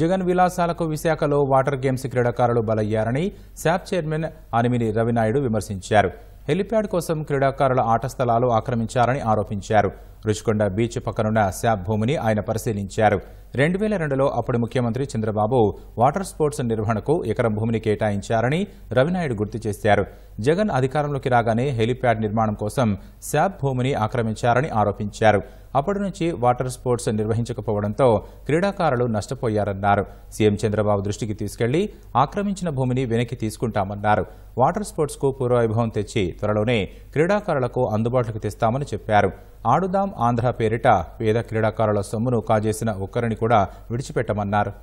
జగన్ విలాసాలకు విశాఖలో water games క్రీడాకారులు బలయ్యారని శాప్ చైర్మన్ అనిమిని రవినాయుడు విమర్శించారు హెలిప్యాడ్ కోసం క్రీడాకారుల ఆట స్థలాలు ఆక్రమించారని ఆరోపించారు రుచికొండ బీచ్ పక్కనున్న శాప్ భూమిని ఆయన పరిశీలించారు రెండు వేల రెండులో అప్పుడు ముఖ్యమంత్రి చంద్రబాబు వాటర్ స్పోర్ట్స్ నిర్వహణకు ఎకరం భూమిని కేటాయించారని రవినాయుడు గుర్తు చేశారు జగన్ అధికారంలోకి రాగానే హెలీప్యాడ్ నిర్మాణం కోసం శాబ్ భూమిని ఆక్రమించారని ఆరోపించారు అప్పటి నుంచి వాటర్ స్పోర్ట్స్ నిర్వహించకపోవడంతో క్రీడాకారులు నష్టపోయారన్నారు సీఎం చంద్రబాబు దృష్టికి తీసుకెళ్లి ఆక్రమించిన భూమిని వెనక్కి తీసుకుంటామన్నారు వాటర్ స్పోర్ట్స్కు పూర్వవైభవం తెచ్చి త్వరలోనే క్రీడాకారులకు అందుబాటులోకి తెస్తామని చెప్పారు ఆడుదాం ఆంధ్ర పేరిట పేద క్రీడాకారుల సొమ్మును కాజేసిన ఒక్కరిని కూడా విడిచిపెట్టమన్నారు